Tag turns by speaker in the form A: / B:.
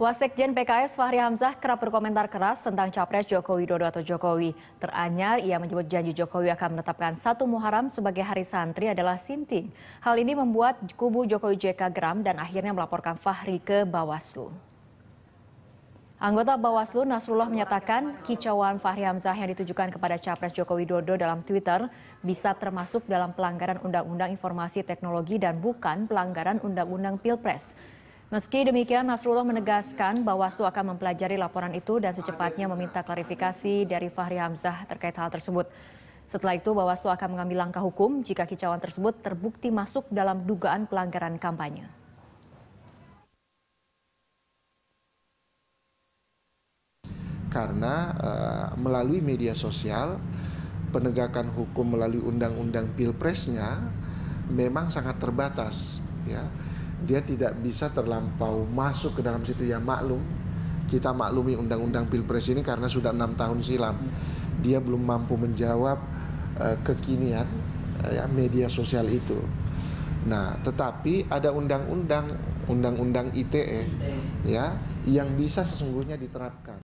A: Wasekjen PKS Fahri Hamzah kerap berkomentar keras tentang capres Joko Widodo atau Jokowi. Teranyar, ia menyebut janji Jokowi akan menetapkan satu Muharram sebagai hari santri adalah sinting. Hal ini membuat kubu Jokowi JK geram dan akhirnya melaporkan Fahri ke Bawaslu. Anggota Bawaslu Nasrullah menyatakan kicauan Fahri Hamzah yang ditujukan kepada capres Joko Widodo dalam Twitter bisa termasuk dalam pelanggaran Undang-Undang Informasi Teknologi dan bukan pelanggaran Undang-Undang Pilpres. Meski demikian, Nasrullah menegaskan Bawaslu akan mempelajari laporan itu dan secepatnya meminta klarifikasi dari Fahri Hamzah terkait hal tersebut. Setelah itu, Bawaslu akan mengambil langkah hukum jika kicauan tersebut terbukti masuk dalam dugaan pelanggaran kampanye.
B: Karena uh, melalui media sosial, penegakan hukum melalui undang-undang pilpresnya memang sangat terbatas, ya dia tidak bisa terlampau masuk ke dalam situ ya maklum kita maklumi undang-undang pilpres ini karena sudah enam tahun silam dia belum mampu menjawab uh, kekinian uh, ya, media sosial itu nah tetapi ada undang-undang undang-undang ITE e. ya yang bisa sesungguhnya diterapkan